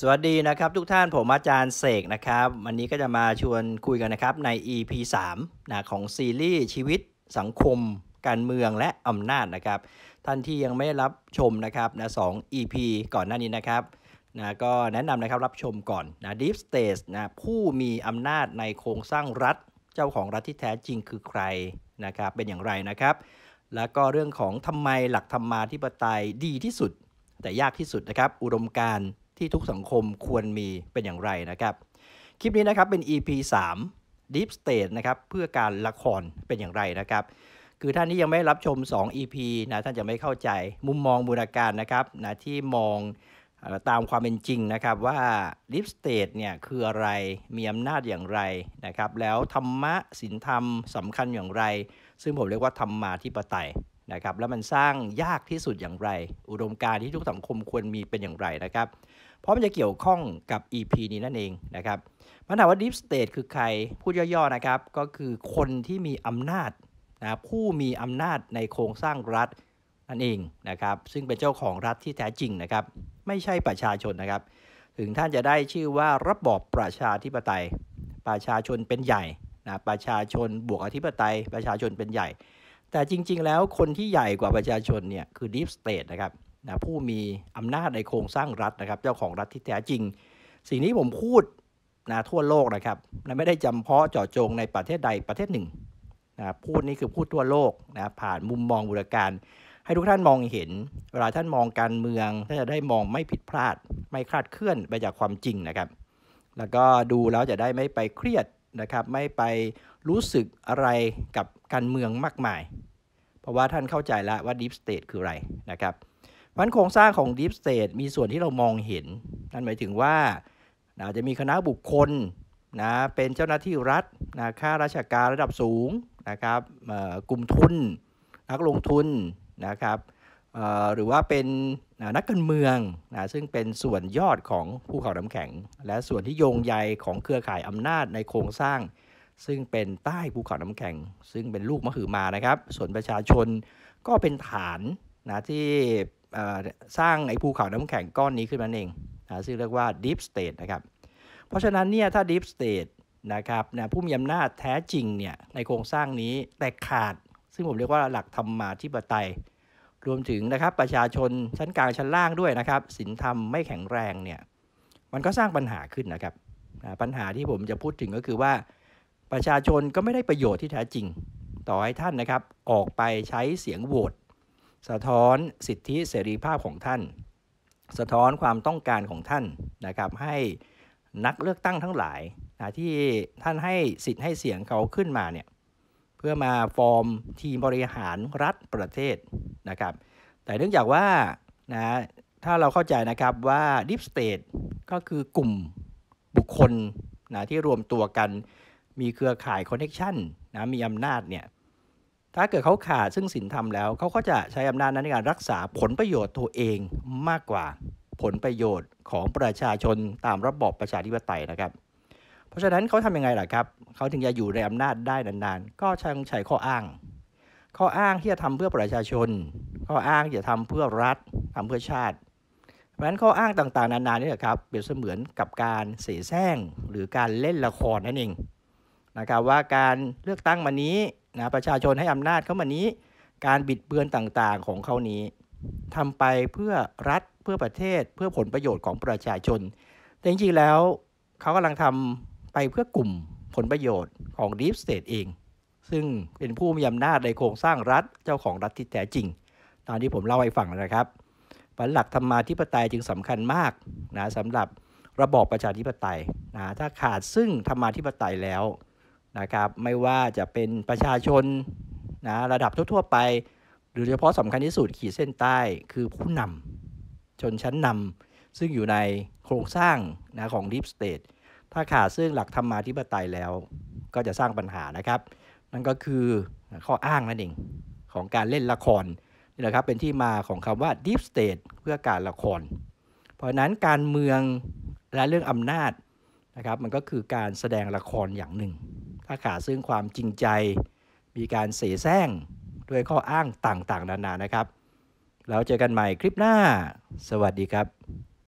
สวัสดีนะครับทุกท่านผมอาจารย์เสกนะครับ วันนี้ก็จะมาชวนคุยกันนะครับใน EP 3นะของซีรีส์ชีวิตสังคม การเมืองและอำนาจนะครับท่านที่ยังไม่รับชมนะครับนะสอง EP ก่อนหน้านี้นะครับนะก็แนะนำนะครับรับชมก่อนนะ Deep State นะผู้มีอำนาจในโครงสร้างรัฐเจ้าของรัฐที่แท้จริงคือใครนะครับเป็นอย่างไรนะครับ แล้วก็เรื่องของทำไมหลักธรรมาธิปไตยดีที่สุด แต่ยากที่สุดนะครับอุดมการที่ทุกสังคมควรมีเป็นอย่างไรนะครับ คลิปนี้นะครับเป็น EP 3 Deep State นะครับเพื่อการละครเป็นอย่างไรนะครับคือท่านที่ยังไม่รับชม 2 EP นะท่านจะไม่เข้าใจมุมมองบูรการนะครับนะที่มองตามความเป็นจริงนะครับว่า e ิ s สเต e เนี่ยคืออะไรมีอำนาจอย่างไรนะครับแล้วธรรมะศีลธรรมสำคัญอย่างไร ซึ่งผมเรียกว่าธรรมมาธิปไตยนะครับแล้วมันสร้างยากที่สุดอย่างไร อุดมการที่ทุกสังคมควรมีเป็นอย่างไรนะครับเพราะมันจะเกี่ยวข้องกับ EP นี้นั่นเองนะครับมันถามว่า Deep State คือใครพูดย่อๆ นะครับ ก็คือคนที่มีอำนาจนะผู้มีอำนาจในโครงสร้างรัฐนั่นเองนะครับ ซึ่งเป็นเจ้าของรัฐที่แท้จริงนะครับ ไม่ใช่ประชาชนนะครับ ถึงท่านจะได้ชื่อว่าระบอบประชาธิปไตย ประชาชนเป็นใหญ่นะประชาชนบวกอธิปไตย ประชาชนเป็นใหญ่แต่จริงๆแล้วคนที่ใหญ่กว่าประชาชนเนี่ยคือดีฟสเตทนะครับนะผู้มีอำนาจในโครงสร้างรัฐนะครับเจ้าของรัฐที่แท้จริง สิ่งนี้ผมพูดนะทั่วโลกนะครับนะไม่ได้จำเพาะเจาะจงในประเทศใดประเทศหนึ่งนะพูดนี่คือพูดทั่วโลกนะผ่านมุมมองบุรการ ให้ทุกท่านมองเห็น เวลาท่านมองการเมืองท่านจะได้มองไม่ผิดพลาด ไม่คลาดเคลื่อนไปจากความจริงนะครับ แล้วก็ดูแล้วจะได้ไม่ไปเครียดนะครับไม่ไปรู้สึกอะไรกับการเมืองมากมายเพราะว่าท่านเข้าใจแล้วว่า deep state คืออะไรนะครับมันโครงสร้างของ deep state มีส่วนที่เรามองเห็นนั่นหมายถึงว่าอาจจะมีคณะบุคคลนะเป็นเจ้าหน้าที่รัฐนะข้าราชการระดับสูง นะครับกลุ่มทุน นักลงทุนนะครับหรือว่าเป็นนักการเมืองนะซึ่งเป็นส่วนยอดของภูเขาน้ำแข็ง และส่วนที่โยงใยของเครือข่ายอำนาจในโครงสร้างซึ่งเป็นใต้ภูเขาน้ำแข็ง ซึ่งเป็นลูกมะขือมานะครับส่วนประชาชนก็เป็นฐานนะที่สร้างไอ้ภูเขาน้ำแข็งก้อนนี้ขึ้นมาเองนะซึ่งเรียกว่า Deep State นะครับเพราะฉะนั้นเนี่ยถ้า Deep State นะครับนะผู้มีอำนาจแท้จริงเนี่ยในโครงสร้างนี้แต่ขาด ซึ่งผมเรียกว่าหลักธรรมมาธิปไตย รวมถึงนะครับประชาชนชั้นกลางชั้นล่างด้วยนะครับสินธรรมไม่แข็งแรงเนี่ยมันก็สร้างปัญหาขึ้นนะครับปัญหาที่ผมจะพูดถึงก็คือว่าประชาชนก็ไม่ได้ประโยชน์ที่แท้จริงต่อให้ท่านนะครับ ออกไปใช้เสียงโหวตสะท้อนสิทธิเสรีภาพของท่าน สะท้อนความต้องการของท่านนะครับให้นักเลือกตั้งทั้งหลายนะที่ท่านให้สิทธิ์ให้เสียงเขาขึ้นมาเนี่ยเพื่อมาฟอร์มทีมบริหารรัฐประเทศนะครับ แต่เนื่องจากว่านะถ้าเราเข้าใจนะครับว่าดิฟสเตทก็คือกลุ่มบุคคลนะที่รวมตัวกันมีเครือข่ายคอนเน็ชันนะ มีอำนาจเนี่ยถ้าเกิดเขาขาดซึ่งสินธรรมแล้วเขาก็จะใช้อำนาจนั้นในการรักษาผลประโยชน์ตัวเองมากกว่าผลประโยชน์ของประชาชนตามระบอบประชาธิปไตยนะครับ เพราะฉะนั้นเขาทํำยังไงล่ะครับเขาถึงจะอยู่ในอำนาจได้นานๆก็ช่างใช้ข้ออ้าง ข้ออ้างที่จะทำเพื่อประชาชน ข้ออ้าง่จะทำเพื่อรัฐ ทำเพื่อชาติเพราะฉะนั้นข้ออ้างต่างๆนานานี่แหละครับเปรียบเสมือนกับการเสแสร้งหรือการเล่นละครนั่นเองนะครับว่าการเลือกตั้งมานี้นะประชาชนให้อำนาจเขามานี้ การบิดเบือนต่างๆของเขานี้ทำไปเพื่อรัฐเพื่อประเทศ เพื่อผลประโยชน์ของประชาชน แต่จริงๆแล้วเขากำลังทำไปเพื่อกลุ่มผลประโยชน์ของดีฟสเตทเอง ซึ่งเป็นผู้มีอำนาจในโครงสร้างรัฐเจ้าของรัฐที่แท้จริง ตอนที่ผมเล่าให้ฟังนะครับปัญหลักธรรมาธิปไตยจึงสำคัญมากนะสำหรับระบอบประชาธิปไตยนะถ้าขาดซึ่งธรรมาธิปไตยแล้วนะครับไม่ว่าจะเป็นประชาชนนะระดับทั่ว ๆ ไป หรือเฉพาะสำคัญที่สุดขีดเส้นใต้ คือผู้นำชนชั้นนำซึ่งอยู่ในโครงสร้างนะของดิฟสเตทถ้าขาดซึ่งหลักธรรมาธิปไตยแล้วก็จะสร้างปัญหานะครับ นั่นก็คือข้ออ้างนั่นเอง ของการเล่นละครนี่แหละครับเป็นที่มาของคำว่า deep state เพื่อการละคร เพราะนั้นการเมืองและเรื่องอำนาจนะครับมันก็คือการแสดงละครอย่างหนึ่งป้าขาศซึ่งความจริงใจมีการเสแสร้ง ด้วยข้ออ้างต่างๆนานานะครับ แล้วเจอกันใหม่คลิปหน้าสวัสดีครับ